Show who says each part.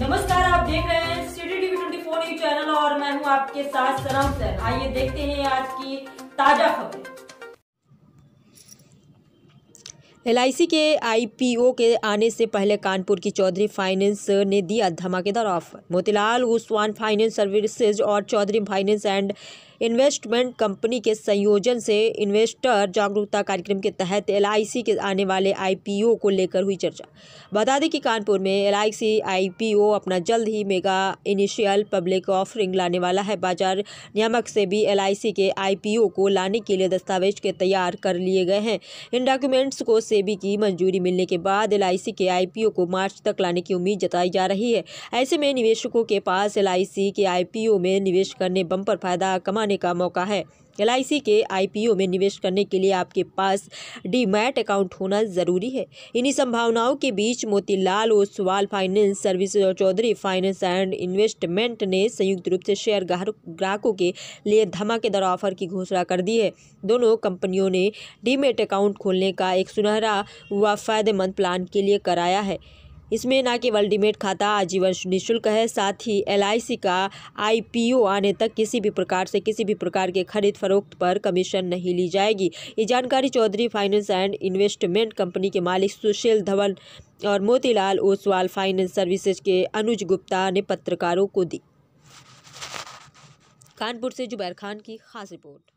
Speaker 1: नमस्कार आप देख रहे हैं City TV twenty four news channel और मैं हूं आपके साथ सनम सर आइए देखते हैं आज की ताजा खबरें
Speaker 2: एल के आईपीओ के आने से पहले कानपुर की चौधरी फाइनेंस ने दिया धमाकेदार offer Motilal Oswal finance services और Chaudhary finance and investment company के संयोजन से इन्वेस्टर जागरूकता कार्यक्रम के तहत एल के आने वाले आईपीओ को लेकर हुई चर्चा बता दें कि कानपुर में एल आईपीओ अपना जल्द ही मेगा इनिशियल पब्लिक ऑफरिंग लाने वाला है बाजार नियामक से भी एल के आईपीओ को लाने के लिए दस्तावेज के तैयार कर लिए गए हैं इन डॉक्यूमेंट्स को सेबी की मंजूरी मिलने के बाद एल के आई को मार्च तक लाने की उम्मीद जताई जा रही है ऐसे में निवेशकों के पास एल के आई में निवेश करने बम फायदा कमाने कमाने का मौका है एल के आईपीओ में निवेश करने के लिए आपके पास डीमैट अकाउंट होना जरूरी है इन्हीं संभावनाओं के बीच मोतीलाल ओसवाल फाइनेंस सर्विस और चौधरी फाइनेंस एंड इन्वेस्टमेंट ने संयुक्त रूप से शेयर ग्राहकों के लिए धमाकेदार ऑफर की घोषणा कर दी है दोनों कंपनियों ने डीमेट अकाउंट खोलने का एक सुनहरा व फायदेमंद प्लान के लिए कराया है इसमें न केवल डीमेट खाता आजीवन निःशुल्क है साथ ही एल का आई आने तक किसी भी प्रकार से किसी भी प्रकार के खरीद फरोख्त पर कमीशन नहीं ली जाएगी ये जानकारी Chaudhary finance and investment company के मालिक सुशील धवन और मोतीलाल ओसवाल फाइनेंस सर्विसेज के अनुज गुप्ता ने पत्रकारों को दी कानपुर से जुबैर खान की खास रिपोर्ट